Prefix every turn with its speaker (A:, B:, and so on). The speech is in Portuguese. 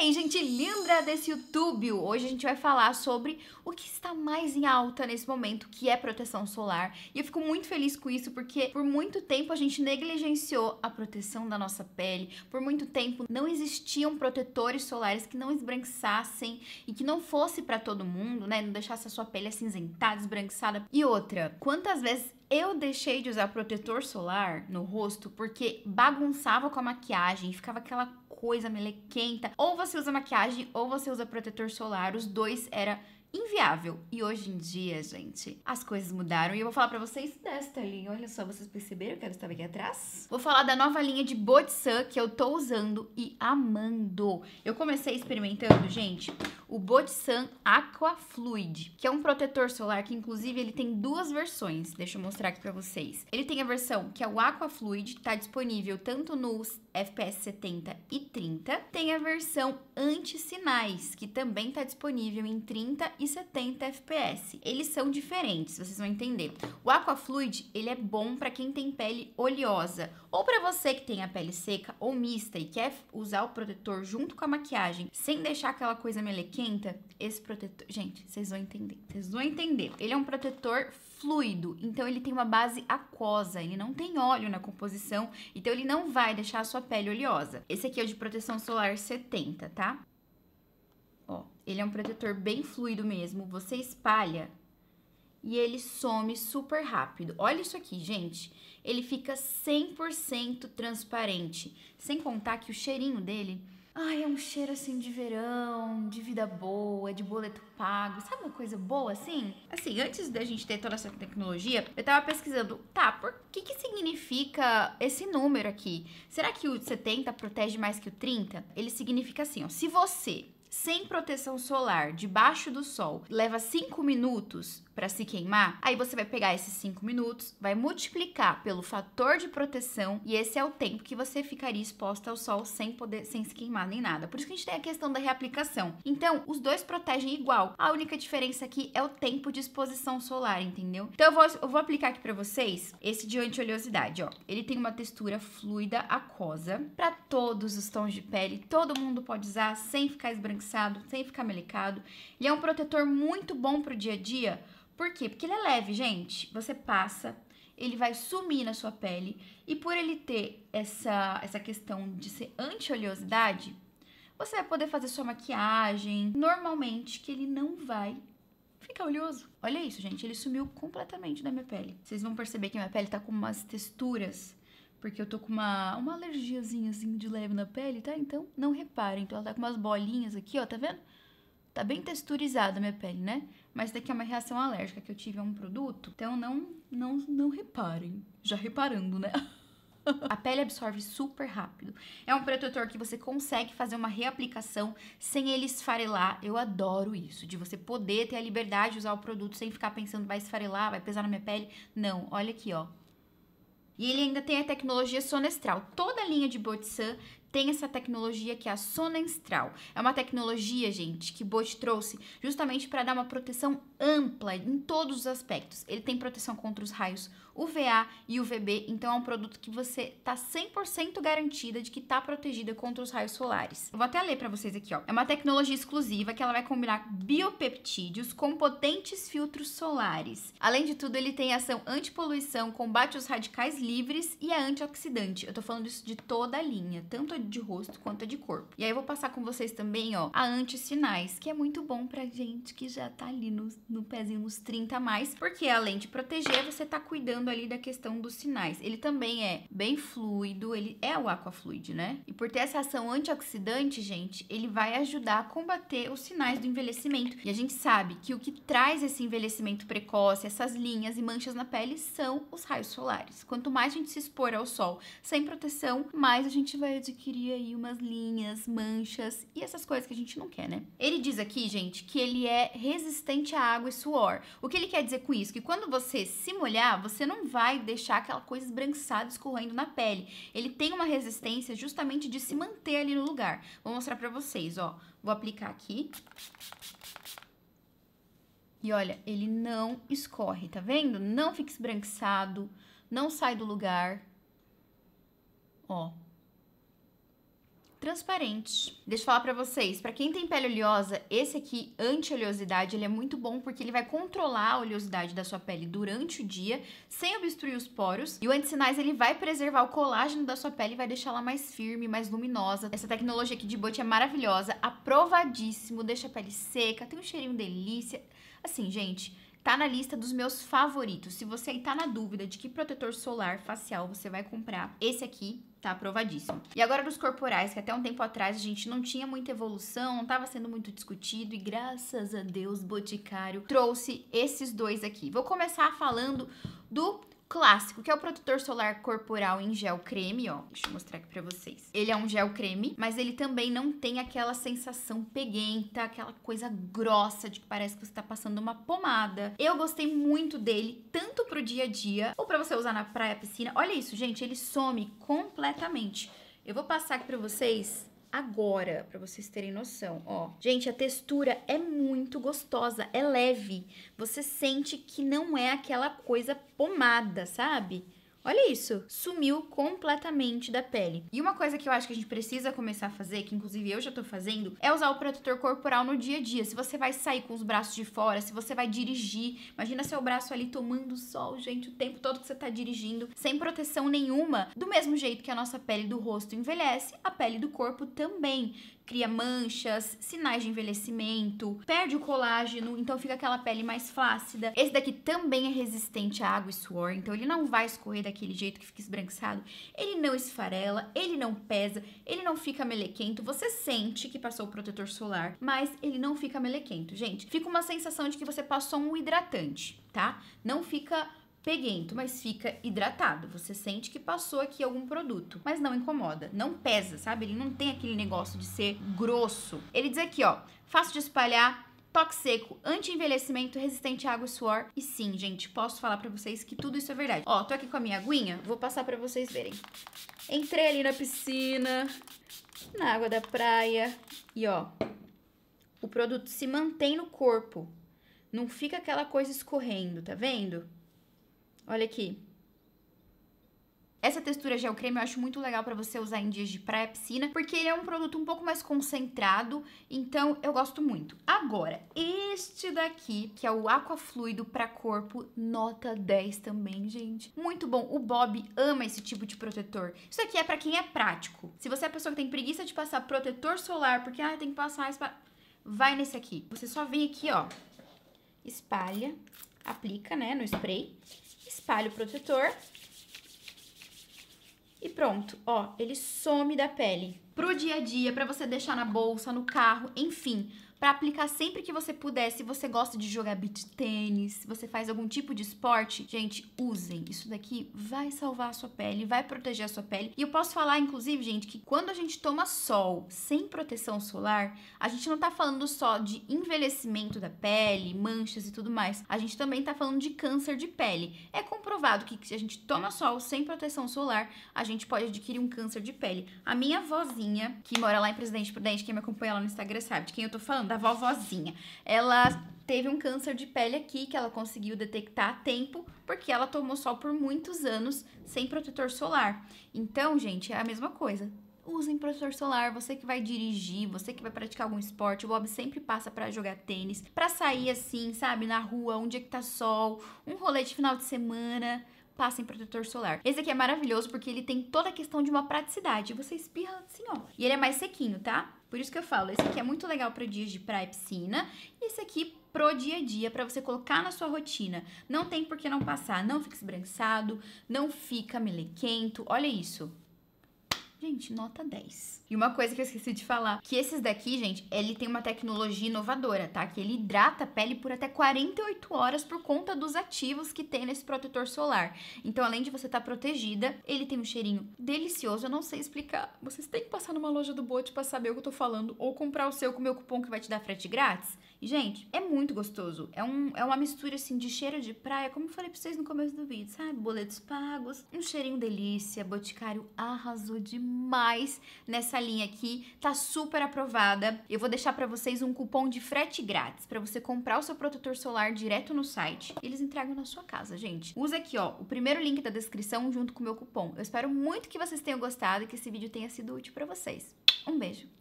A: aí, gente linda desse YouTube! Hoje a gente vai falar sobre o que está mais em alta nesse momento, que é proteção solar. E eu fico muito feliz com isso, porque por muito tempo a gente negligenciou a proteção da nossa pele, por muito tempo não existiam protetores solares que não esbranquiçassem e que não fosse para todo mundo, né? Não deixasse a sua pele acinzentada, esbranquiçada. E outra, quantas vezes eu deixei de usar protetor solar no rosto porque bagunçava com a maquiagem, ficava aquela coisa melequenta. Ou você usa maquiagem ou você usa protetor solar. Os dois era inviável. E hoje em dia, gente, as coisas mudaram. E eu vou falar para vocês desta linha. Olha só, vocês perceberam que ela estava aqui atrás? Vou falar da nova linha de Botsun que eu tô usando e amando. Eu comecei experimentando, gente, o Bodsan Aqua Fluid, que é um protetor solar que inclusive ele tem duas versões. Deixa eu mostrar aqui para vocês. Ele tem a versão que é o Aqua Fluid, está disponível tanto nos FPS 70 e 30. Tem a versão anti-sinais, que também está disponível em 30 e 70 FPS. Eles são diferentes, vocês vão entender. O Aquafluid, ele é bom para quem tem pele oleosa, ou para você que tem a pele seca ou mista e quer usar o protetor junto com a maquiagem, sem deixar aquela coisa melequinha esquenta, esse protetor... Gente, vocês vão entender. Vocês vão entender. Ele é um protetor fluido, então ele tem uma base aquosa, ele não tem óleo na composição, então ele não vai deixar a sua pele oleosa. Esse aqui é o de proteção solar 70, tá? Ó, ele é um protetor bem fluido mesmo, você espalha e ele some super rápido. Olha isso aqui, gente. Ele fica 100% transparente, sem contar que o cheirinho dele Ai, é um cheiro assim de verão, de vida boa, de boleto pago, sabe uma coisa boa assim? Assim, antes da gente ter toda essa tecnologia, eu tava pesquisando, tá, por que que significa esse número aqui? Será que o 70 protege mais que o 30? Ele significa assim, ó, se você sem proteção solar, debaixo do sol, leva 5 minutos, para se queimar, aí você vai pegar esses 5 minutos, vai multiplicar pelo fator de proteção e esse é o tempo que você ficaria exposta ao sol sem poder, sem se queimar nem nada. Por isso que a gente tem a questão da reaplicação. Então, os dois protegem igual. A única diferença aqui é o tempo de exposição solar, entendeu? Então, eu vou, eu vou aplicar aqui para vocês esse de anti-oleosidade, ó. Ele tem uma textura fluida, aquosa, para todos os tons de pele. Todo mundo pode usar sem ficar esbranquiçado, sem ficar melecado. Ele é um protetor muito bom pro dia a dia, por quê? Porque ele é leve, gente. Você passa, ele vai sumir na sua pele. E por ele ter essa, essa questão de ser anti-oleosidade, você vai poder fazer sua maquiagem normalmente, que ele não vai ficar oleoso. Olha isso, gente. Ele sumiu completamente da minha pele. Vocês vão perceber que minha pele tá com umas texturas porque eu tô com uma, uma alergiazinha assim de leve na pele, tá? Então não reparem. Então ela tá com umas bolinhas aqui, ó, tá vendo? Tá bem texturizada a minha pele, né? Mas daqui é uma reação alérgica que eu tive a um produto. Então não, não, não reparem. Já reparando, né? A pele absorve super rápido. É um protetor que você consegue fazer uma reaplicação sem ele esfarelar. Eu adoro isso, de você poder ter a liberdade de usar o produto sem ficar pensando, vai esfarelar, vai pesar na minha pele. Não, olha aqui, ó. E ele ainda tem a tecnologia Sonestral. Toda toda a linha de Botsan tem essa tecnologia que é a Sonenstral. É uma tecnologia, gente, que Bot trouxe justamente para dar uma proteção ampla em todos os aspectos. Ele tem proteção contra os raios UVA e UVB, então é um produto que você tá 100% garantida de que tá protegida contra os raios solares. Eu vou até ler para vocês aqui, ó. É uma tecnologia exclusiva que ela vai combinar biopeptídeos com potentes filtros solares. Além de tudo, ele tem ação antipoluição, combate os radicais livres e é antioxidante. Eu tô falando isso de toda a linha, tanto a de rosto quanto a de corpo. E aí eu vou passar com vocês também, ó, a anti-sinais, que é muito bom pra gente que já tá ali no, no pezinho nos 30 a mais, porque além de proteger, você tá cuidando ali da questão dos sinais. Ele também é bem fluido, ele é o aquafluid, né? E por ter essa ação antioxidante, gente, ele vai ajudar a combater os sinais do envelhecimento. E a gente sabe que o que traz esse envelhecimento precoce, essas linhas e manchas na pele são os raios solares. Quanto mais a gente se expor ao sol sem proteção, expressão, mas a gente vai adquirir aí umas linhas, manchas e essas coisas que a gente não quer, né? Ele diz aqui, gente, que ele é resistente à água e suor. O que ele quer dizer com isso? Que quando você se molhar, você não vai deixar aquela coisa esbranquiçada escorrendo na pele. Ele tem uma resistência justamente de se manter ali no lugar. Vou mostrar pra vocês, ó. Vou aplicar aqui. E olha, ele não escorre, tá vendo? Não fica esbranquiçado, não sai do lugar ó. Transparente. Deixa eu falar pra vocês, pra quem tem pele oleosa, esse aqui, anti-oleosidade, ele é muito bom porque ele vai controlar a oleosidade da sua pele durante o dia, sem obstruir os poros. E o anti-sinais, ele vai preservar o colágeno da sua pele e vai deixar ela mais firme, mais luminosa. Essa tecnologia aqui de Bot é maravilhosa, aprovadíssimo, deixa a pele seca, tem um cheirinho delícia. Assim, gente, tá na lista dos meus favoritos. Se você aí tá na dúvida de que protetor solar facial você vai comprar, esse aqui tá aprovadíssimo. E agora dos corporais, que até um tempo atrás a gente não tinha muita evolução, não estava sendo muito discutido, e graças a Deus, Boticário trouxe esses dois aqui. Vou começar falando do clássico, que é o protetor solar corporal em gel creme, ó. Deixa eu mostrar aqui pra vocês. Ele é um gel creme, mas ele também não tem aquela sensação peguenta, aquela coisa grossa de que parece que você tá passando uma pomada. Eu gostei muito dele, tanto pro dia a dia, ou pra você usar na praia, piscina. Olha isso, gente, ele some completamente. Eu vou passar aqui pra vocês agora, para vocês terem noção, ó. Gente, a textura é muito gostosa, é leve. Você sente que não é aquela coisa pomada, sabe? Olha isso, sumiu completamente da pele. E uma coisa que eu acho que a gente precisa começar a fazer, que inclusive eu já tô fazendo, é usar o protetor corporal no dia a dia. Se você vai sair com os braços de fora, se você vai dirigir, imagina seu braço ali tomando sol, gente, o tempo todo que você tá dirigindo, sem proteção nenhuma. Do mesmo jeito que a nossa pele do rosto envelhece, a pele do corpo também cria manchas, sinais de envelhecimento, perde o colágeno, então fica aquela pele mais flácida. Esse daqui também é resistente a água e suor, então ele não vai escorrer daquele jeito que fica esbranquiçado, ele não esfarela, ele não pesa, ele não fica melequento, você sente que passou o protetor solar, mas ele não fica melequento, gente. Fica uma sensação de que você passou um hidratante, tá? Não fica peguento, mas fica hidratado. Você sente que passou aqui algum produto, mas não incomoda, não pesa, sabe? Ele não tem aquele negócio de ser grosso. Ele diz aqui, ó, fácil de espalhar, toque seco, anti-envelhecimento, resistente à água e suor. E sim, gente, posso falar para vocês que tudo isso é verdade. Ó, tô aqui com a minha aguinha, vou passar para vocês verem. Entrei ali na piscina, na água da praia e ó, o produto se mantém no corpo. Não fica aquela coisa escorrendo, tá vendo? Olha aqui. Essa textura gel creme eu acho muito legal para você usar em dias de praia, piscina, porque ele é um produto um pouco mais concentrado, então eu gosto muito. Agora, este daqui, que é o Aqua Fluido para corpo, nota 10 também, gente. Muito bom, o Bob ama esse tipo de protetor. Isso aqui é para quem é prático. Se você é a pessoa que tem preguiça de passar protetor solar, porque ah, tem que passar, espalha... vai nesse aqui. Você só vem aqui, ó, espalha, aplica, né, no spray espalho o protetor e pronto, ó, ele some da pele. Pro dia a dia, para você deixar na bolsa, no carro, enfim para aplicar sempre que você puder. Se você gosta de jogar beat tênis, se você faz algum tipo de esporte, gente, usem. Isso daqui vai salvar a sua pele, vai proteger a sua pele. E eu posso falar, inclusive, gente, que quando a gente toma sol sem proteção solar, a gente não tá falando só de envelhecimento da pele, manchas e tudo mais. A gente também tá falando de câncer de pele. É comprovado que se a gente toma sol sem proteção solar, a gente pode adquirir um câncer de pele. A minha vozinha, que mora lá em Presidente Prudente, quem me acompanha lá no Instagram sabe de quem eu tô falando da vovozinha. Ela teve um câncer de pele aqui que ela conseguiu detectar a tempo, porque ela tomou sol por muitos anos sem protetor solar. Então, gente, é a mesma coisa. Usem protetor solar, você que vai dirigir, você que vai praticar algum esporte, o Bob sempre passa para jogar tênis, para sair assim, sabe, na rua, onde é que tá sol, um rolê de final de semana, passem protetor solar. Esse aqui é maravilhoso porque ele tem toda a questão de uma praticidade. Você espirra assim, ó. E ele é mais sequinho, tá? Por isso que eu falo, esse aqui é muito legal para dias de praia e piscina, e esse aqui pro dia a dia, para você colocar na sua rotina. Não tem por que não passar, não fica esbranquiçado, não fica melequento, olha isso. Gente, nota 10. E uma coisa que eu esqueci de falar, que esses daqui, gente, ele tem uma tecnologia inovadora, tá? Que ele hidrata a pele por até 48 horas por conta dos ativos que tem nesse protetor solar. Então, além de você estar tá protegida, ele tem um cheirinho delicioso, eu não sei explicar. Vocês têm que passar numa loja do Bote para saber o que eu tô falando ou comprar o seu com o meu cupom que vai te dar frete grátis. E, gente, é muito gostoso. É, um, é uma mistura, assim, de cheiro de praia, como eu falei pra vocês no começo do vídeo, sabe? Boletos pagos, um cheirinho delícia. Boticário arrasou demais nessa linha aqui. Tá super aprovada. Eu vou deixar pra vocês um cupom de frete grátis pra você comprar o seu protetor solar direto no site. Eles entregam na sua casa, gente. Usa aqui, ó, o primeiro link da descrição junto com o meu cupom. Eu espero muito que vocês tenham gostado e que esse vídeo tenha sido útil pra vocês. Um beijo!